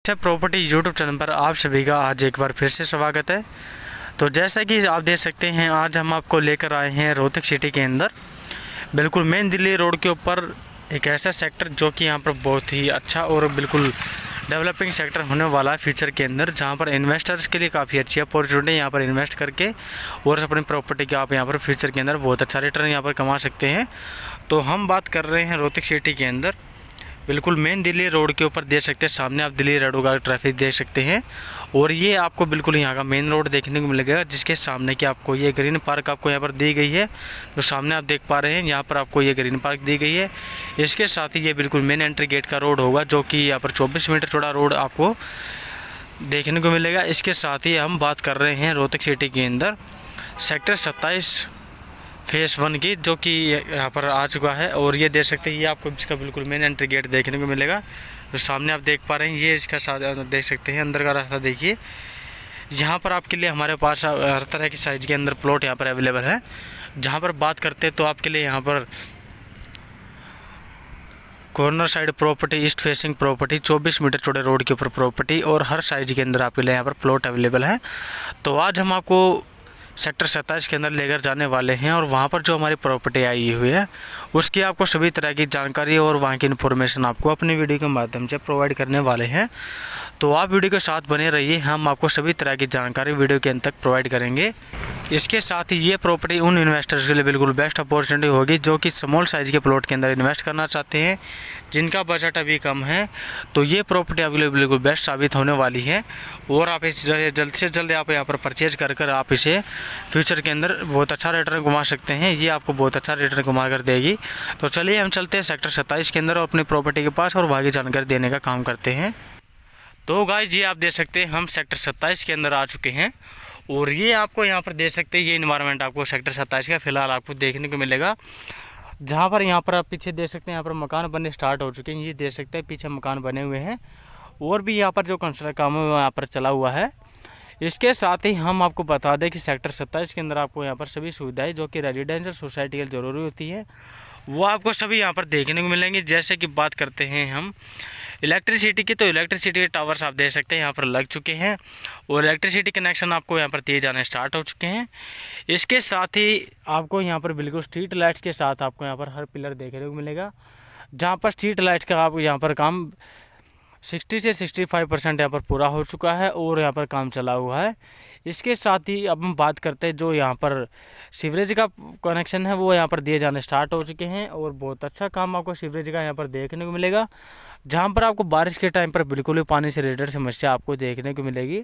अच्छा property YouTube channel पर आप सभी का आज एक बार फिर से स्वागत है तो जैसा कि आप देख सकते हैं आज हम आपको लेकर आए हैं रोहतक सिटी के अंदर बिल्कुल मेन दिल्ली रोड के ऊपर एक ऐसा सेक्टर जो कि यहाँ पर बहुत ही अच्छा और बिल्कुल डेवलपिंग सेक्टर होने वाला है फ्यूचर के अंदर जहाँ पर इन्वेस्टर्स के लिए काफ़ी अच्छी अपॉर्चुनिटी यहाँ पर इन्वेस्ट करके और अपनी प्रॉपर्टी का आप यहाँ पर फ्यूचर के अंदर बहुत अच्छा रिटर्न यहाँ पर कमा सकते हैं तो हम बात कर रहे हैं रोहतक सिटी के अंदर बिल्कुल मेन दिल्ली रोड के ऊपर देख सकते हैं सामने आप दिल्ली रोड का ट्रैफिक देख सकते हैं और ये आपको बिल्कुल यहाँ का मेन रोड देखने को मिलेगा जिसके सामने की आपको ये ग्रीन पार्क आपको यहाँ पर दी गई है जो तो सामने आप देख पा रहे हैं यहाँ पर आपको ये ग्रीन पार्क दी गई है इसके साथ ही ये बिल्कुल मेन एंट्री गेट का रोड होगा जो कि यहाँ पर चौबीस मीटर चौड़ा रोड आपको देखने को मिलेगा इसके साथ ही हम बात कर रहे हैं रोहतक सिटी के अंदर सेक्टर सत्ताईस फेस वन की जो कि यहाँ पर आ चुका है और ये देख सकते हैं ये आपको इसका बिल्कुल मेन एंट्री गेट देखने को मिलेगा जो सामने आप देख पा रहे हैं ये इसका देख सकते हैं अंदर का रास्ता देखिए यहाँ पर आपके लिए हमारे पास हर तरह की साइज़ के अंदर प्लॉट यहाँ पर अवेलेबल है जहाँ पर बात करते हैं तो आपके लिए यहाँ पर corner side property east facing property 24 meter चौड़े रोड के ऊपर प्रॉपर्टी और हर साइज़ के अंदर आपके लिए यहाँ पर प्लॉट अवेलेबल है तो आज हम आपको सेक्टर सत्ताईस के अंदर लेकर जाने वाले हैं और वहाँ पर जो हमारी प्रॉपर्टी आई हुई है उसकी आपको सभी तरह की जानकारी और वहाँ की इन्फॉर्मेशन आपको अपनी वीडियो के माध्यम से प्रोवाइड करने वाले हैं तो आप वीडियो के साथ बने रहिए हम आपको सभी तरह की जानकारी वीडियो के अंत तक प्रोवाइड करेंगे इसके साथ ही ये प्रॉपर्टी उन इन्वेस्टर्स के लिए बिल्कुल बेस्ट अपॉर्चुनिटी होगी जो कि स्मॉल साइज़ के प्लॉट के अंदर इन्वेस्ट करना चाहते हैं जिनका बजट अभी कम है तो ये प्रॉपर्टी आपके लिए बिल्कुल बेस्ट साबित होने वाली है और आप इस जल्द से जल्द आप यहाँ पर परचेज कर कर आप इसे फ्यूचर के अंदर बहुत अच्छा रिटर्न घुमा सकते हैं ये आपको बहुत अच्छा रिटर्न घुमा कर देगी तो चलिए हम चलते हैं सेक्टर सत्ताईस के अंदर और अपनी प्रॉपर्टी के पास और भागी जानकारी देने का काम करते हैं तो गाइज ये आप देख सकते हैं हम सेक्टर सत्ताईस के अंदर आ चुके हैं और ये आपको यहाँ पर देख सकते हैं ये इन्वायरमेंट आपको सेक्टर सत्ताईस का फ़िलहाल आपको देखने को मिलेगा जहाँ पर यहाँ पर आप पीछे देख सकते हैं यहाँ पर मकान बनने स्टार्ट हो चुके हैं ये देख सकते हैं पीछे मकान बने हुए हैं और भी यहाँ पर जो कंस्ट्रक्ट काम है यहाँ पर चला हुआ है इसके साथ ही हम आपको बता दें कि सेक्टर सत्ताईस के अंदर आपको यहाँ पर सभी सुविधाएँ जो कि रेजिडेंशियल सोसाइटी के ज़रूरी होती है वो आपको सभी यहाँ पर देखने को मिलेंगे जैसे कि बात करते हैं हम इलेक्ट्रिसिटी की तो इलेक्ट्रिसिटी के टावर्स आप देख सकते हैं यहाँ पर लग चुके हैं और इलेक्ट्रिसिटी कनेक्शन आपको यहाँ पर दिए जाने स्टार्ट हो चुके हैं इसके साथ ही आपको यहाँ पर बिल्कुल स्ट्रीट लाइट्स के साथ आपको यहाँ पर हर पिलर देखने को मिलेगा जहाँ पर स्ट्रीट लाइट्स का आप यहाँ पर काम सिक्सटी से सिक्सटी फाइव परसेंट यहाँ पर पूरा हो चुका है और यहाँ पर काम चला हुआ है इसके साथ ही अब हम बात करते हैं जो यहाँ पर सीवरेज का कनेक्शन है वो यहाँ पर दिए जाने स्टार्ट हो चुके हैं और बहुत अच्छा काम आपको सीवरेज का यहाँ पर देखने को मिलेगा जहाँ पर आपको बारिश के टाइम पर बिल्कुल भी पानी से रिलेटेड समस्या आपको देखने को मिलेगी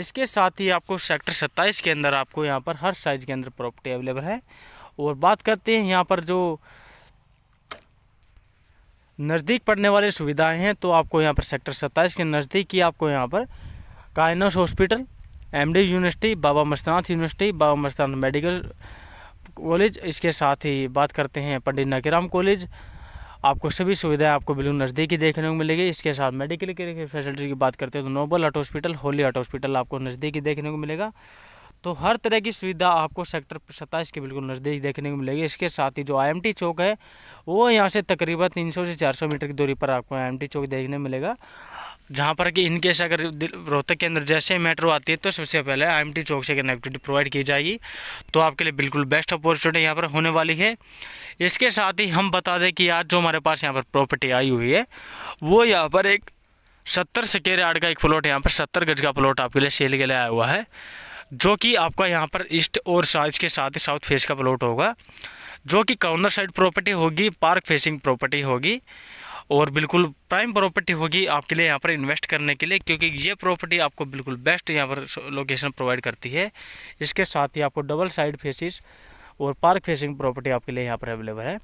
इसके साथ ही आपको सेक्टर सत्ताईस के अंदर आपको यहाँ पर हर साइज़ के अंदर प्रॉपर्टी अवेलेबल है और बात करते हैं यहाँ पर जो नज़दीक पड़ने वाली सुविधाएं हैं तो आपको यहाँ पर सेक्टर सत्ताईस के नज़दीक ही आपको यहाँ पर कायनस hospital MD university Baba Mastnath university Baba Mastnath medical college इसके साथ ही बात करते हैं पंडित नकेराम कॉलेज आपको सभी सुविधाएं आपको बिल्कुल नज़दीकी देखने को मिलेगी इसके साथ मेडिकल केयर की फैसिलिटी की बात करते हैं तो नोबल हट हॉस्पिटल होली हट हॉस्पिटल आपको नज़दीकी देखने को मिलेगा तो हर तरह की सुविधा आपको सेक्टर सत्ताईस के बिल्कुल नज़दीक देखने को मिलेगी इसके साथ ही जो आईएमटी चौक है वो यहाँ से तकरीबन 300 से 400 मीटर की दूरी पर आपको आईएमटी चौक देखने मिलेगा जहाँ पर कि इनकेस अगर रोहतक के अंदर जैसे मेट्रो आती है तो सबसे पहले आईएमटी चौक से कनेक्टिविटी प्रोवाइड की जाएगी तो आपके लिए बिल्कुल बेस्ट अपॉर्चुनिटी यहाँ पर होने वाली है इसके साथ ही हम बता दें कि आज जो हमारे पास यहाँ पर प्रॉपर्टी आई हुई है वो यहाँ पर एक सत्तर सकेर आड़ का एक प्लॉट यहाँ पर सत्तर गज का प्लॉट आपके लिए सेल के लिए आया हुआ है जो कि आपका यहाँ पर ईस्ट और साइज के साथ ही साउथ फेस का प्लॉट होगा जो कि कॉर्नर साइड प्रॉपर्टी होगी पार्क फेसिंग प्रॉपर्टी होगी और बिल्कुल प्राइम प्रॉपर्टी होगी आपके लिए यहाँ पर इन्वेस्ट करने के लिए क्योंकि ये प्रॉपर्टी आपको बिल्कुल बेस्ट यहाँ पर लोकेशन प्रोवाइड करती है इसके साथ ही आपको डबल साइड फेसिस और पार्क फेसिंग प्रॉपर्टी आपके लिए यहाँ पर अवेलेबल है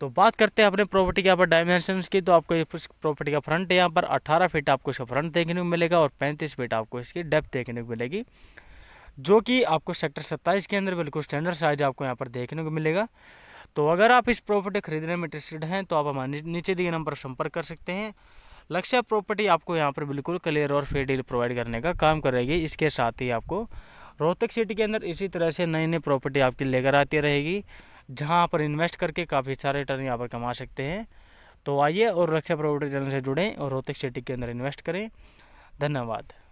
तो बात करते हैं अपने प्रॉपर्टी के यहाँ पर डायमेंशन की तो आपको इस प्रॉपर्टी का फ्रंट यहाँ पर अट्ठारह फीट आपको इसका फ्रंट देखने को मिलेगा और पैंतीस फीट आपको इसकी डेप्थ देखने को मिलेगी जो कि आपको सेक्टर सत्ताईस के अंदर बिल्कुल स्टैंडर्ड साइज आपको यहाँ पर देखने को मिलेगा तो अगर आप इस प्रॉपर्टी खरीदने में इंटरेस्टेड हैं तो आप हमारे नीचे दिए नंबर पर संपर्क कर सकते हैं लक्ष्य प्रॉपर्टी आपको यहाँ पर बिल्कुल क्लियर और फेयर डील प्रोवाइड करने का काम करेगी इसके साथ ही आपको रोहतक सिटी के अंदर इसी तरह से नई नई प्रॉपर्टी आपकी लेकर आती रहेगी जहाँ पर इन्वेस्ट करके काफ़ी सारे रिटर्न यहाँ पर कमा सकते हैं तो आइए और रक्षा प्रॉपर्टी चैनल से जुड़ें और रोहतक सिटी के अंदर इन्वेस्ट करें धन्यवाद